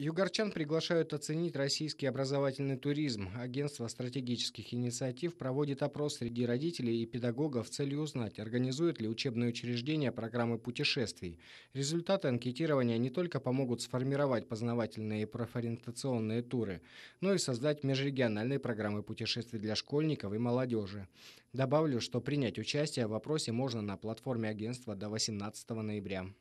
Югорчан приглашают оценить российский образовательный туризм. Агентство стратегических инициатив проводит опрос среди родителей и педагогов с целью узнать, организуют ли учебные учреждения программы путешествий. Результаты анкетирования не только помогут сформировать познавательные и профориентационные туры, но и создать межрегиональные программы путешествий для школьников и молодежи. Добавлю, что принять участие в опросе можно на платформе агентства до 18 ноября.